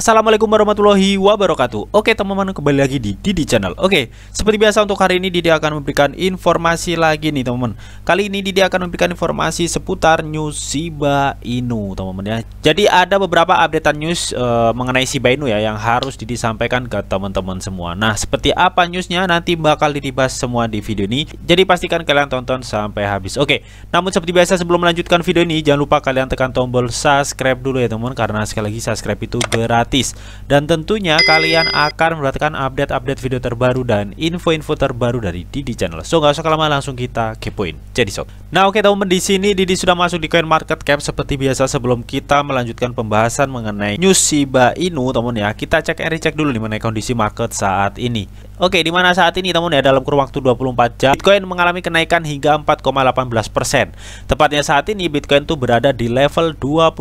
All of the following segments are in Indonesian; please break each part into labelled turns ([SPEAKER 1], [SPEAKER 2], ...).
[SPEAKER 1] Assalamualaikum warahmatullahi wabarakatuh Oke teman-teman kembali lagi di Didi Channel Oke seperti biasa untuk hari ini Didi akan memberikan informasi lagi nih teman-teman Kali ini Didi akan memberikan informasi seputar news Shiba Inu teman-teman ya Jadi ada beberapa updatean news uh, mengenai Shiba Inu ya Yang harus Didi sampaikan ke teman-teman semua Nah seperti apa newsnya nanti bakal Didi bahas semua di video ini Jadi pastikan kalian tonton sampai habis Oke namun seperti biasa sebelum melanjutkan video ini Jangan lupa kalian tekan tombol subscribe dulu ya teman-teman Karena sekali lagi subscribe itu berat gratis. Dan tentunya kalian akan mendapatkan update-update video terbaru dan info-info terbaru dari Didi Channel. So nggak usah lama langsung kita kepoin. Jadi sob. Nah oke okay, teman-teman di sini Didi sudah masuk di Coin Market Cap seperti biasa sebelum kita melanjutkan pembahasan mengenai news Shiba Inu teman ya. Kita cek and cek dulu nih mengenai kondisi market saat ini. Oke, di mana saat ini teman-teman ya dalam kurun waktu 24 jam Bitcoin mengalami kenaikan hingga 4,18%. Tepatnya saat ini Bitcoin tuh berada di level 20.000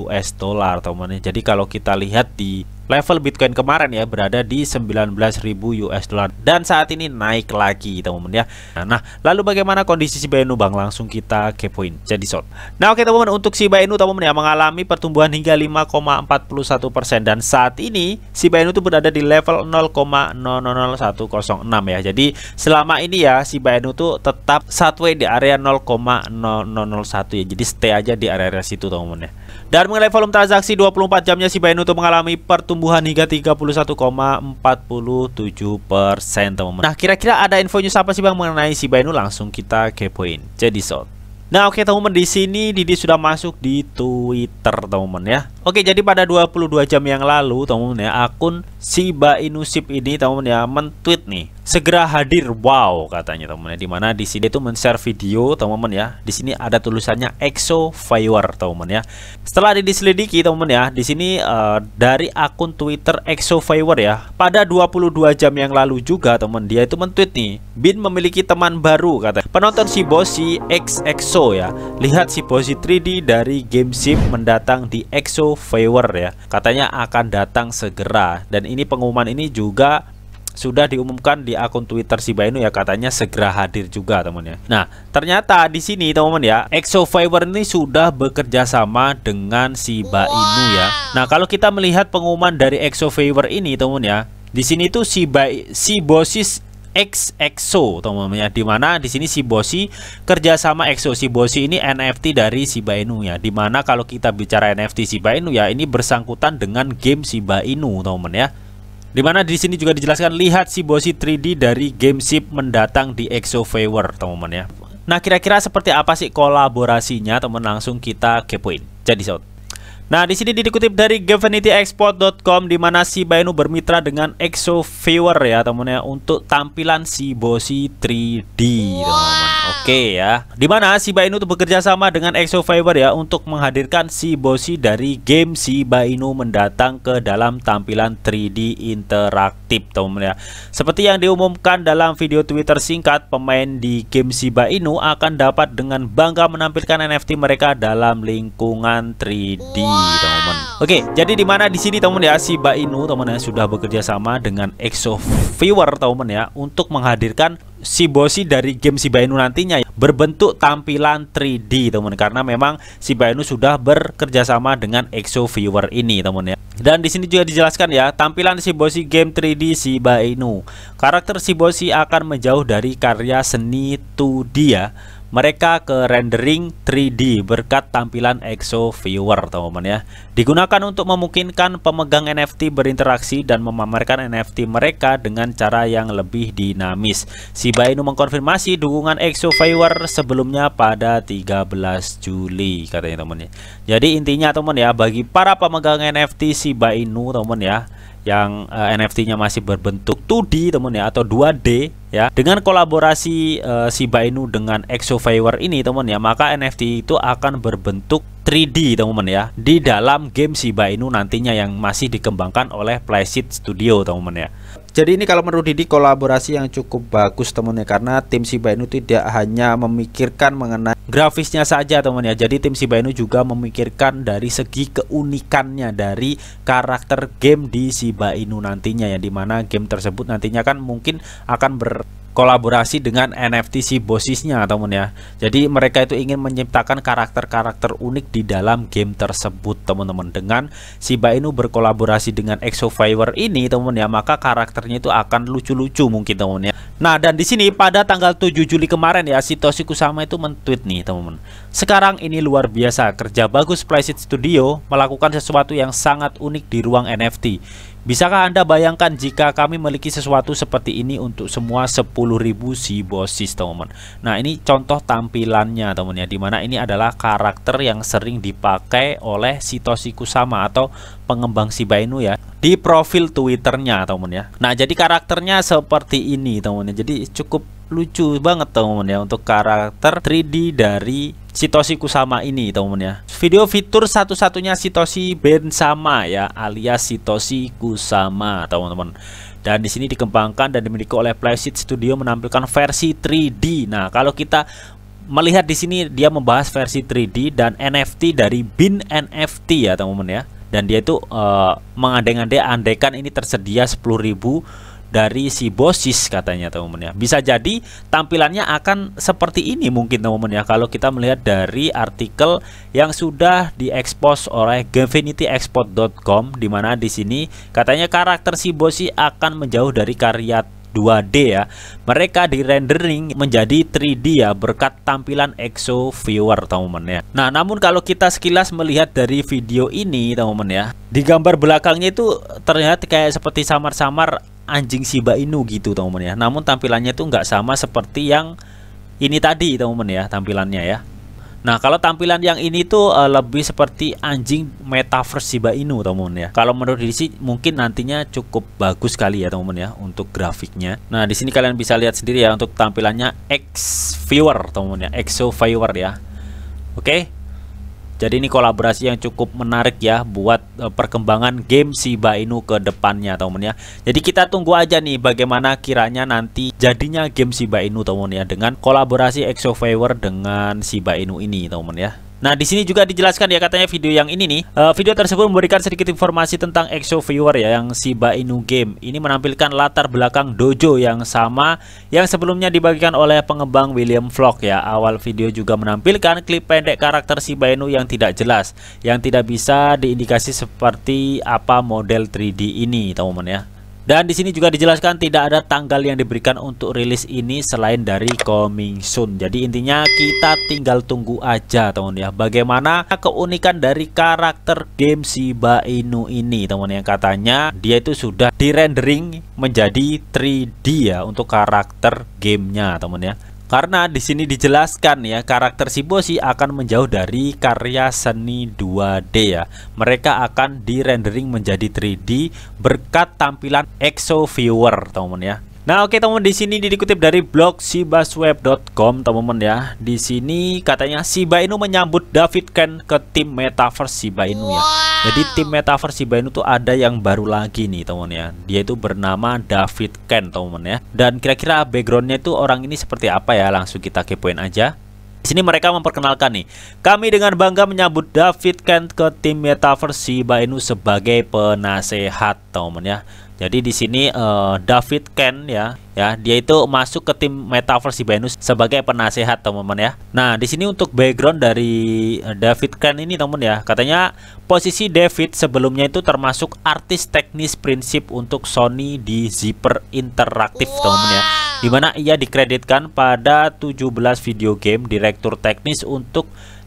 [SPEAKER 1] US dollar, teman-teman. Ya. Jadi kalau kita lihat lihat di level Bitcoin kemarin ya berada di 19.000 US dollar dan saat ini naik lagi teman-teman ya. Nah, lalu bagaimana kondisi Shiba Inu Bang? Langsung kita kepoin. Jadi short. Nah, oke teman-teman untuk Shiba Inu teman-teman ya mengalami pertumbuhan hingga 5,41% dan saat ini Shiba Inu itu berada di level 0,00106 ya. Jadi selama ini ya Shiba Inu tuh tetap satway di area 0,0001 ya. Jadi stay aja di area-area situ teman-teman ya. Dan mengenai volume transaksi 24 jamnya Shiba Inu tuh mengalami pertumbuhan pertumbuhan hingga 31,47 persen teman-teman. Nah kira-kira ada info news apa sih bang mengenai Shiba Inu langsung kita kepoin. Jadi shot Nah oke okay, teman-teman di sini Didi sudah masuk di Twitter teman-teman ya Oke jadi pada 22 jam yang lalu teman-teman ya akun Shiba Inu Ship ini teman-teman ya mentweet nih segera hadir wow katanya teman-teman ya. dimana di sini itu men-share video teman-teman ya di sini ada tulisannya EXO Fire teman-teman ya setelah diselidiki teman-teman ya di sini uh, dari akun Twitter EXO Fire ya pada 22 jam yang lalu juga teman dia itu men-tweet nih Bin memiliki teman baru kata penonton si Bosi X EXO ya lihat si Bosi 3D dari game sim mendatang di EXO Fire ya katanya akan datang segera dan ini pengumuman ini juga sudah diumumkan di akun Twitter si Bainu ya katanya segera hadir juga teman ya. Nah ternyata di sini teman ya Exo Fiber ini sudah bekerja sama dengan si Bainu ya. Nah kalau kita melihat pengumuman dari Exo Fiber ini teman ya di sini tuh si ba si bosis X EXO teman-teman ya dimana di sini si Bosi sama EXO si Bosi ini NFT dari si Inu ya dimana kalau kita bicara NFT si Inu ya ini bersangkutan dengan game si Inu teman-teman ya Dimana di sini juga dijelaskan lihat si bosi 3D dari game ship mendatang di Exo Favor teman-teman ya. Nah kira-kira seperti apa sih kolaborasinya teman langsung kita kepoin. Jadi sound. Nah, di sini dikutip dari GavinityExport.com di mana si Bayu bermitra dengan Exo Fever ya, teman teman ya, untuk tampilan si Bosi 3D, teman-teman. Wow. Oke ya. Di mana Shiba Inu itu bekerja sama dengan Exo Fiber ya untuk menghadirkan si bosi dari game Shiba Inu mendatang ke dalam tampilan 3D interaktif, teman-teman ya. Seperti yang diumumkan dalam video Twitter singkat, pemain di game Shiba Inu akan dapat dengan bangga menampilkan NFT mereka dalam lingkungan 3D, teman-teman. Wow. Oke, jadi di mana di sini teman-teman ya Shiba Inu teman-teman ya, sudah bekerja sama dengan Exo Viewer teman-teman ya untuk menghadirkan Si bosi dari game Si Inu nantinya berbentuk tampilan 3D teman karena memang Si Inu sudah bekerja sama dengan EXO Viewer ini teman ya dan di sini juga dijelaskan ya tampilan si bosi game 3D Si Inu karakter si bosi akan menjauh dari karya seni 2D ya mereka ke rendering 3D berkat tampilan EXO Viewer teman-teman ya. Digunakan untuk memungkinkan pemegang NFT berinteraksi dan memamerkan NFT mereka dengan cara yang lebih dinamis. Si Inu mengkonfirmasi dukungan EXO Viewer sebelumnya pada 13 Juli katanya teman-teman ya. Jadi intinya teman ya bagi para pemegang NFT Si Inu teman-teman ya yang uh, eh, NFT-nya masih berbentuk 2D teman ya atau 2D ya. Dengan kolaborasi uh, eh, Shiba Inu dengan Exofiver ini teman ya, maka NFT itu akan berbentuk 3D teman ya di dalam game Shiba Inu nantinya yang masih dikembangkan oleh Playseed Studio teman ya. Jadi ini kalau menurut Didi kolaborasi yang cukup bagus temennya karena tim Shiba Inu tidak hanya memikirkan mengenai grafisnya saja temennya. Jadi tim Shiba Inu juga memikirkan dari segi keunikannya dari karakter game di Shiba Inu nantinya ya dimana game tersebut nantinya kan mungkin akan ber kolaborasi dengan NFT si bosisnya teman ya. Jadi mereka itu ingin menciptakan karakter-karakter unik di dalam game tersebut teman-teman. Dengan si Inu berkolaborasi dengan Exo Fiverr ini teman ya, maka karakternya itu akan lucu-lucu mungkin teman ya. Nah, dan di sini pada tanggal 7 Juli kemarin ya, Satoshi Kusama itu mentweet nih teman-teman. Sekarang ini luar biasa, kerja bagus Playset Studio melakukan sesuatu yang sangat unik di ruang NFT. Bisakah Anda bayangkan jika kami memiliki sesuatu seperti ini untuk semua 10.000 Seabosis, teman-teman? Nah, ini contoh tampilannya, teman ya, dimana ini adalah karakter yang sering dipakai oleh Sitoshi sama atau pengembang Shiba Inu ya di profil Twitternya, teman ya. Nah, jadi karakternya seperti ini, teman ya Jadi cukup lucu banget teman-teman ya untuk karakter 3D dari Sitoshi Kusama ini teman-teman ya Video fitur satu-satunya Sitoshi sama ya alias Sitoshi Kusama teman-teman dan di sini dikembangkan dan dimiliki oleh PlayStation Studio menampilkan versi 3D. Nah, kalau kita melihat di sini dia membahas versi 3D dan NFT dari Bin NFT ya, teman-teman ya. Dan dia itu uh, eh, mengandeng-andeng andekan ini tersedia 10.000 dari si Bosis katanya teman-teman ya. Bisa jadi tampilannya akan seperti ini mungkin teman-teman ya kalau kita melihat dari artikel yang sudah diekspos oleh gamefinityexport.com di mana di sini katanya karakter si Bosis akan menjauh dari karya 2D ya. Mereka di rendering menjadi 3D ya berkat tampilan EXO viewer teman-teman ya. Nah, namun kalau kita sekilas melihat dari video ini teman-teman ya, di gambar belakangnya itu terlihat kayak seperti samar-samar anjing Shiba Inu gitu teman-teman ya. Namun tampilannya itu nggak sama seperti yang ini tadi teman-teman ya tampilannya ya. Nah kalau tampilan yang ini tuh uh, lebih seperti anjing metaverse Shiba Inu teman-teman ya. Kalau menurut diri mungkin nantinya cukup bagus sekali ya teman-teman ya untuk grafiknya. Nah di sini kalian bisa lihat sendiri ya untuk tampilannya X Viewer teman-teman ya, Exo Viewer ya. Oke. Okay? Jadi ini kolaborasi yang cukup menarik ya buat eh, perkembangan game Shiba Inu ke depannya teman ya. Jadi kita tunggu aja nih bagaimana kiranya nanti jadinya game Shiba Inu teman ya dengan kolaborasi Exo Favor dengan Shiba Inu ini teman ya. Nah, di sini juga dijelaskan ya katanya video yang ini nih. Uh, video tersebut memberikan sedikit informasi tentang EXO Viewer ya yang Shiba Inu Game. Ini menampilkan latar belakang dojo yang sama yang sebelumnya dibagikan oleh pengembang William Vlog ya. Awal video juga menampilkan klip pendek karakter Shiba Inu yang tidak jelas, yang tidak bisa diindikasi seperti apa model 3D ini, teman-teman ya. Dan di sini juga dijelaskan tidak ada tanggal yang diberikan untuk rilis ini selain dari coming soon. Jadi intinya kita tinggal tunggu aja teman ya. Bagaimana keunikan dari karakter game Shiba Inu ini teman yang katanya dia itu sudah di rendering menjadi 3D ya untuk karakter gamenya teman ya. Karena di sini dijelaskan ya, karakter Shiboshi akan menjauh dari karya seni 2D ya. Mereka akan di rendering menjadi 3D berkat tampilan EXO Viewer, teman-teman ya. Nah, oke okay, teman di sini dikutip dari blog sibasweb.com teman-teman ya. Di sini katanya Shiba Inu menyambut David Ken ke tim Metaverse Shiba Inu ya. Wow. Jadi tim metaverse Shiba Inu tuh ada yang baru lagi nih teman ya. Dia itu bernama David Ken teman ya. Dan kira-kira backgroundnya itu orang ini seperti apa ya? Langsung kita kepoin aja. Di sini mereka memperkenalkan nih, kami dengan bangga menyambut David Kent ke tim Metaverse Shiba Inu sebagai penasehat, teman ya. Jadi di sini uh, David Ken ya, ya dia itu masuk ke tim Metaverse Venus sebagai penasehat teman-teman ya. Nah di sini untuk background dari eh, David Ken ini teman teman ya, katanya posisi David sebelumnya itu termasuk artis teknis prinsip untuk Sony di Zipper Interaktif wow. teman-teman ya. Dimana ia dikreditkan pada 17 video game direktur teknis untuk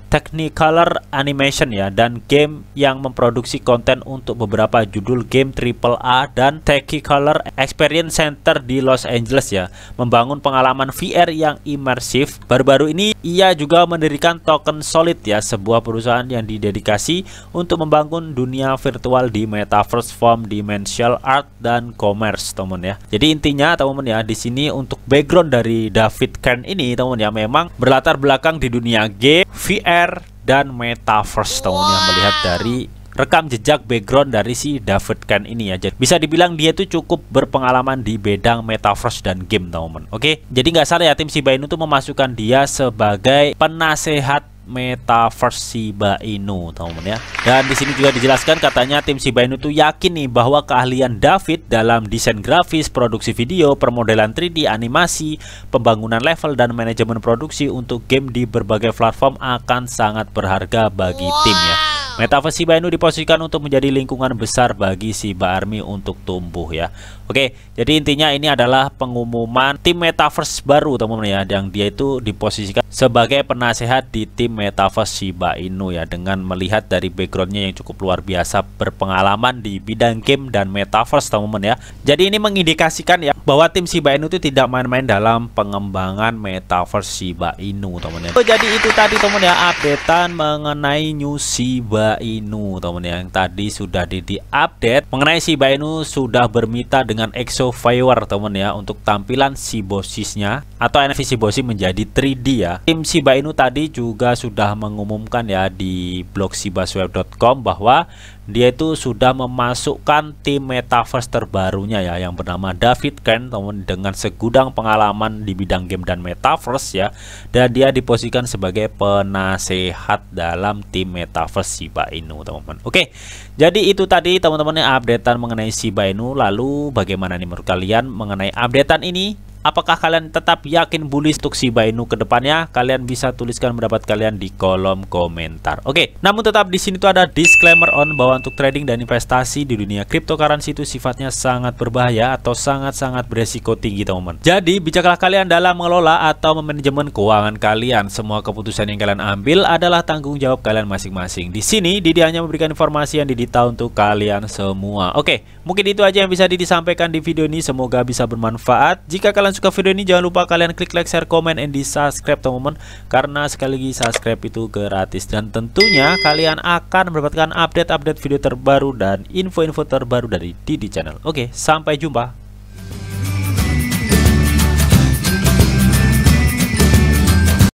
[SPEAKER 1] Technicolor Animation ya dan game yang memproduksi konten untuk beberapa judul game AAA dan Technicolor Experience Center di Los Angeles ya membangun pengalaman VR yang imersif baru-baru ini ia juga mendirikan Token Solid ya sebuah perusahaan yang didedikasi untuk membangun dunia virtual di metaverse form dimensional art dan commerce teman ya jadi intinya teman ya di sini untuk background dari David Kern ini teman ya memang berlatar belakang di dunia game VR dan Metaverse tahunnya melihat dari rekam jejak background dari si David Ken ini ya. Jadi bisa dibilang dia tuh cukup berpengalaman di bedang metaverse dan game teman. teman Oke, jadi nggak salah ya tim si Bain itu memasukkan dia sebagai penasehat metaverse Shiba Inu, teman-teman ya. Dan di sini juga dijelaskan katanya tim Shiba Inu tuh yakin nih bahwa keahlian David dalam desain grafis, produksi video, permodelan 3D, animasi, pembangunan level dan manajemen produksi untuk game di berbagai platform akan sangat berharga bagi wow. tim ya. Metaverse Shiba Inu diposisikan untuk menjadi lingkungan besar bagi Shiba Army untuk tumbuh ya. Oke, jadi intinya ini adalah pengumuman tim Metaverse baru teman-teman ya yang dia itu diposisikan sebagai penasehat di tim Metaverse Shiba Inu ya dengan melihat dari backgroundnya yang cukup luar biasa berpengalaman di bidang game dan Metaverse teman-teman ya. Jadi ini mengindikasikan ya bahwa tim Shiba Inu itu tidak main-main dalam pengembangan Metaverse Shiba Inu teman-teman ya. oh, jadi itu tadi teman-teman ya updatean mengenai new Shiba Inu teman yang tadi sudah di, update mengenai Shiba Inu sudah bermita dengan EXO Viewer teman ya untuk tampilan Shibosisnya atau NFC Shiboshi menjadi 3D ya tim Shiba Inu tadi juga sudah mengumumkan ya di blog shibasweb.com bahwa dia itu sudah memasukkan tim metaverse terbarunya ya yang bernama David Ken teman dengan segudang pengalaman di bidang game dan metaverse ya dan dia diposisikan sebagai penasehat dalam tim metaverse Shiba Inu teman-teman. Oke. Jadi itu tadi teman-teman yang updatean mengenai Shiba Inu lalu bagaimana nih menurut kalian mengenai updatean ini? Apakah kalian tetap yakin bullish Shiba Inu ke depannya? Kalian bisa tuliskan pendapat kalian di kolom komentar. Oke, namun tetap di sini tuh ada disclaimer on bahwa untuk trading dan investasi di dunia cryptocurrency itu sifatnya sangat berbahaya atau sangat-sangat beresiko tinggi, teman-teman. Jadi, bijaklah kalian dalam mengelola atau memanajemen keuangan kalian. Semua keputusan yang kalian ambil adalah tanggung jawab kalian masing-masing. Di sini, Didi hanya memberikan informasi yang didita untuk kalian semua. Oke, mungkin itu aja yang bisa Didi sampaikan di video ini. Semoga bisa bermanfaat. Jika kalian kalian suka video ini jangan lupa kalian klik like, share, komen, and di subscribe teman-teman Karena sekali lagi subscribe itu gratis Dan tentunya kalian akan mendapatkan update-update video terbaru dan info-info terbaru dari Didi Channel Oke sampai jumpa